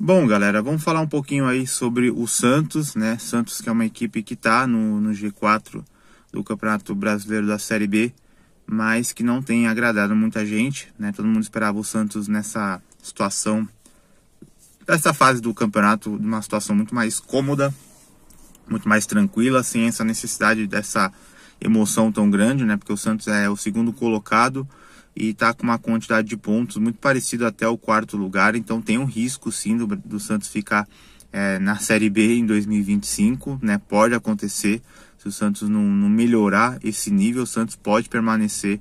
Bom, galera, vamos falar um pouquinho aí sobre o Santos, né? Santos que é uma equipe que está no, no G4 do Campeonato Brasileiro da Série B, mas que não tem agradado muita gente, né? Todo mundo esperava o Santos nessa situação, nessa fase do campeonato, numa situação muito mais cômoda, muito mais tranquila, sem essa necessidade dessa emoção tão grande, né? Porque o Santos é o segundo colocado e está com uma quantidade de pontos muito parecida até o quarto lugar, então tem um risco sim do, do Santos ficar é, na Série B em 2025, né? Pode acontecer se o Santos não, não melhorar esse nível, o Santos pode permanecer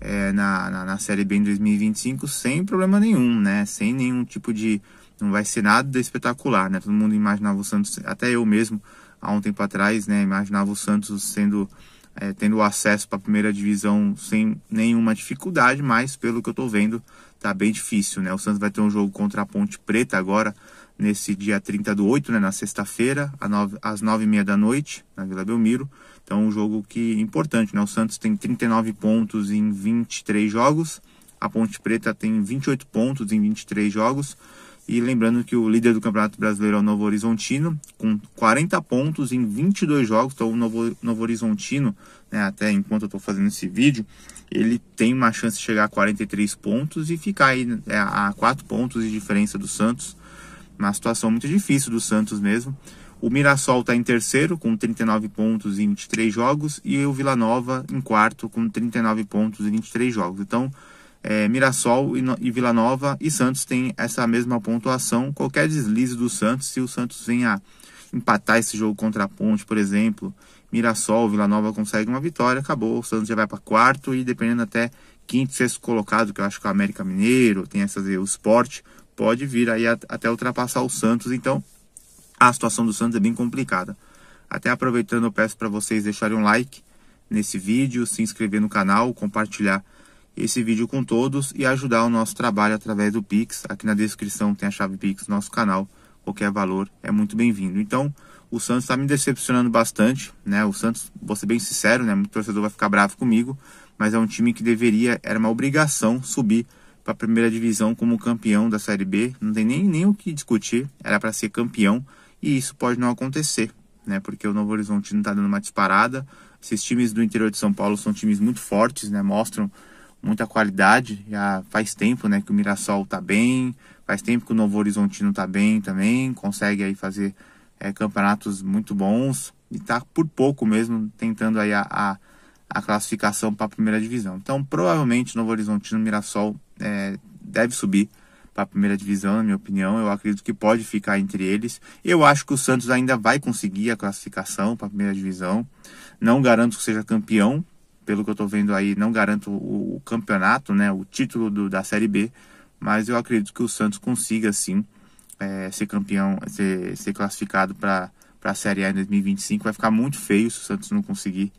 é, na, na, na, Série B em 2025 sem problema nenhum, né? Sem nenhum tipo de. Não vai ser nada espetacular, né? Todo mundo imaginava o Santos, até eu mesmo, há um tempo atrás, né? Imaginava o Santos sendo é, tendo acesso para a primeira divisão sem nenhuma dificuldade, mas pelo que eu estou vendo, está bem difícil, né? O Santos vai ter um jogo contra a Ponte Preta agora, nesse dia 30 do 8, né, na sexta-feira, às 9h30 da noite, na Vila Belmiro. Então, um jogo que é importante, né? O Santos tem 39 pontos em 23 jogos, a Ponte Preta tem 28 pontos em 23 jogos. E lembrando que o líder do Campeonato Brasileiro é o Novo Horizontino, com 40 pontos em 22 jogos. Então, o Novo, Novo Horizontino, né, até enquanto eu estou fazendo esse vídeo, ele tem uma chance de chegar a 43 pontos e ficar aí é, a 4 pontos de diferença do Santos. Uma situação muito difícil do Santos mesmo. O Mirassol está em terceiro, com 39 pontos em 23 jogos, e o Vila Nova em quarto, com 39 pontos em 23 jogos. Então, é, Mirassol e, e, Vila Nova e Santos têm essa mesma pontuação. Qualquer deslize do Santos, se o Santos venha empatar esse jogo contra a Ponte, por exemplo, Mirassol, Vila Nova consegue uma vitória, acabou. O Santos já vai para quarto e dependendo até quinto, sexto colocado, que eu acho que é o América Mineiro, tem essas o Sport, pode vir aí a, até ultrapassar o Santos. Então, a situação do Santos é bem complicada. Até aproveitando, eu peço para vocês deixarem um like nesse vídeo, se inscrever no canal, compartilhar esse vídeo com todos e ajudar o nosso trabalho através do Pix. Aqui na descrição tem a chave Pix do nosso canal. Qualquer valor é muito bem-vindo. Então, o Santos está me decepcionando bastante, né? O Santos, vou ser bem sincero, né? Muito torcedor vai ficar bravo comigo, mas é um time que deveria, era uma obrigação subir para a primeira divisão como campeão da Série B. Não tem nem, nem o que discutir, era para ser campeão e isso pode não acontecer, né? Porque o Novo Horizonte não está dando uma disparada. Esses times do interior de São Paulo são times muito fortes, né? Mostram muita qualidade. Já faz tempo, né, que o Mirassol tá bem, faz tempo que o Novo Horizontino tá bem também, consegue aí fazer é, campeonatos muito bons e tá por pouco mesmo tentando aí a, a, a classificação para a primeira divisão. Então, provavelmente Novo Horizontino Mirassol é, deve subir para a primeira divisão, na minha opinião. Eu acredito que pode ficar entre eles. Eu acho que o Santos ainda vai conseguir a classificação para a primeira divisão. Não garanto que seja campeão, pelo que eu estou vendo aí, não garanto o, campeonato, né, o título do, da Série B, mas eu acredito que o Santos consiga sim é, ser campeão, ser, ser classificado para a Série A em 2025. Vai ficar muito feio se o Santos não conseguir.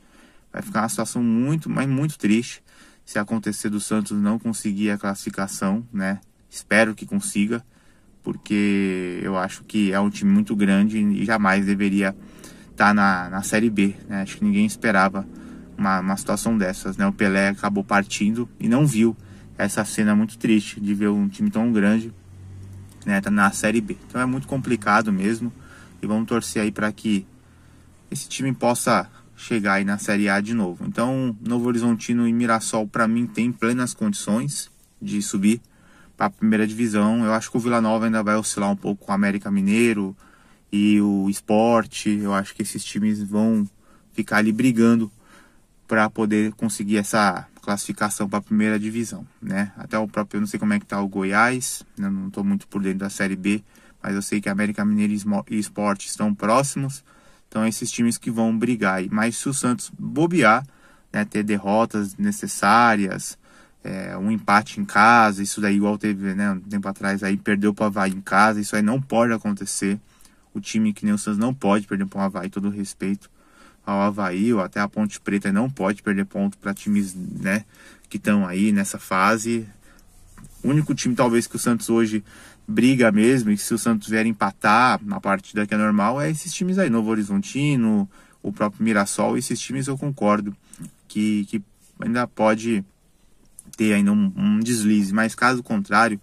Vai ficar uma situação muito, mas muito triste se acontecer do Santos não conseguir a classificação, né? Espero que consiga, porque eu acho que é um time muito grande e jamais deveria estar tá na, na Série B, né? Acho que ninguém esperava uma, uma situação dessas, né? O Pelé acabou partindo e não viu essa cena muito triste de ver um time tão grande, né? Tá na Série B. Então é muito complicado mesmo e vamos torcer aí para que esse time possa chegar aí na Série A de novo. Então, Novo Horizontino e Mirassol para mim tem plenas condições de subir para a primeira divisão. Eu acho que o Vila Nova ainda vai oscilar um pouco com o América Mineiro e o Esporte. Eu acho que esses times vão ficar ali brigando para poder conseguir essa classificação para a primeira divisão, né? Até o próprio, eu não sei como é que tá o Goiás, né? não estou muito por dentro da Série B, mas eu sei que América Mineira e Sport estão próximos, então esses times que vão brigar. Mas se o Santos bobear, né, ter derrotas necessárias, é, um empate em casa, isso daí igual teve, né, um tempo atrás aí perdeu para o Havaí em casa, isso aí não pode acontecer. O time que nem o Santos não pode perder para o Havaí, todo respeito ao Havaí ou até a Ponte Preta não pode perder ponto para times né, que estão aí nessa fase. O único time talvez que o Santos hoje briga mesmo, e se o Santos vier empatar na partida que é normal, é esses times aí, Novo Horizontino, o próprio Mirassol, esses times eu concordo que, que ainda pode ter ainda um, um deslize, mas caso contrário,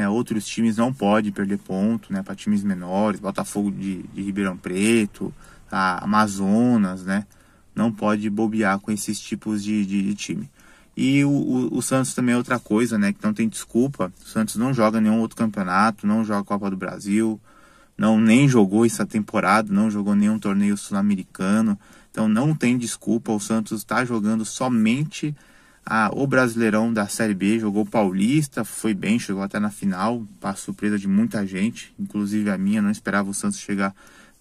né, outros times não podem perder ponto né, para times menores, Botafogo de, de Ribeirão Preto, Amazonas, né, não pode bobear com esses tipos de, de, de time. E o, o, o, Santos também é outra coisa, né, que não tem desculpa. O Santos não joga nenhum outro campeonato, não joga Copa do Brasil, não nem jogou essa temporada, não jogou nenhum torneio sul-americano. Então não tem desculpa, o Santos está jogando somente ah, o Brasileirão da Série B, jogou Paulista, foi bem, chegou até na final, para surpresa de muita gente, inclusive a minha, não esperava o Santos chegar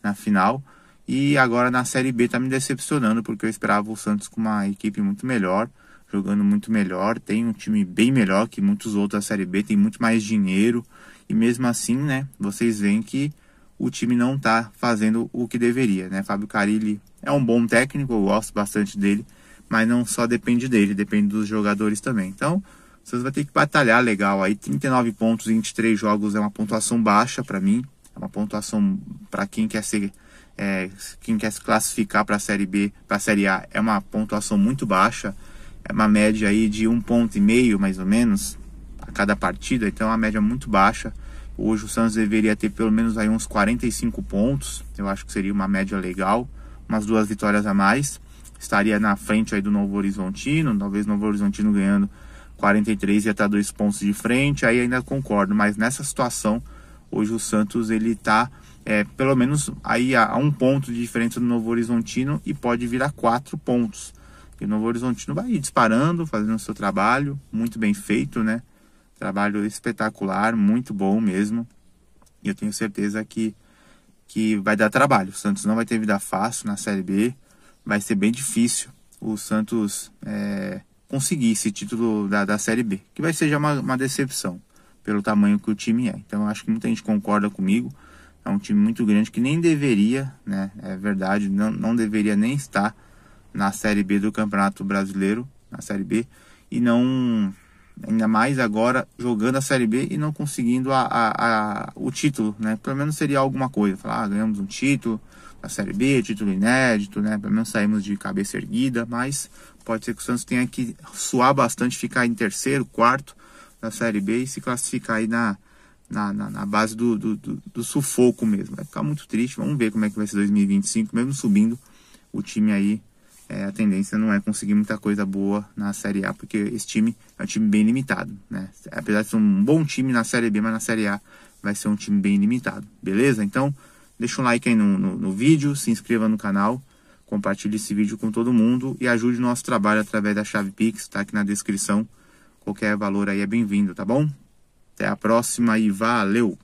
na final. E agora na Série B está me decepcionando, porque eu esperava o Santos com uma equipe muito melhor, jogando muito melhor, tem um time bem melhor que muitos outros da Série B, tem muito mais dinheiro, e mesmo assim, né, vocês veem que o time não está fazendo o que deveria, né? Fábio Carilli é um bom técnico, eu gosto bastante dele, mas não só depende dele, depende dos jogadores também. Então, o Santos vai ter que batalhar legal aí. 39 pontos em 23 jogos é uma pontuação baixa para mim, é uma pontuação para quem quer ser é, quem quer se classificar para a Série B, para a Série A, é uma pontuação muito baixa, é uma média aí de um ponto e meio mais ou menos a cada partida, então é uma média muito baixa. Hoje o Santos deveria ter pelo menos aí uns 45 pontos, eu acho que seria uma média legal, umas duas vitórias a mais estaria na frente aí do Novo Horizontino, talvez Novo Horizontino ganhando 43 ia estar dois pontos de frente, aí ainda concordo, mas nessa situação hoje o Santos ele está é, pelo menos aí a, a, um ponto de diferença do Novo Horizontino e pode vir a quatro pontos. E o Novo Horizontino vai disparando, fazendo o seu trabalho, muito bem feito, né? Trabalho espetacular, muito bom mesmo. E eu tenho certeza que, que vai dar trabalho. O Santos não vai ter vida fácil na Série B vai ser bem difícil o Santos é, conseguir esse título da, da Série B, que vai ser já uma, uma decepção pelo tamanho que o time é. Então acho que muita gente concorda comigo. É um time muito grande que nem deveria, né? É verdade, não, não deveria nem estar na Série B do Campeonato Brasileiro, na Série B, e não ainda mais agora jogando a Série B e não conseguindo a, a, a, o título, né? Pelo menos seria alguma coisa, falar, ah, ganhamos um título da Série B, título inédito, né? Pelo menos saímos de cabeça erguida, mas pode ser que o Santos tenha que suar bastante, ficar em terceiro, quarto da Série B e se classificar aí na, na, na, na base do, do, do, do sufoco mesmo. Vai ficar muito triste, vamos ver como é que vai ser 2025, mesmo subindo o time aí é, a tendência não é conseguir muita coisa boa na Série A, porque esse time é um time bem limitado, né? Apesar de ser um bom time na Série B, mas na Série A vai ser um time bem limitado, beleza? Então, deixa um like aí no, no, no vídeo, se inscreva no canal, compartilhe esse vídeo com todo mundo e ajude o nosso trabalho através da chave Pix, tá aqui na descrição. Qualquer valor aí é bem-vindo, tá bom? Até a próxima e valeu!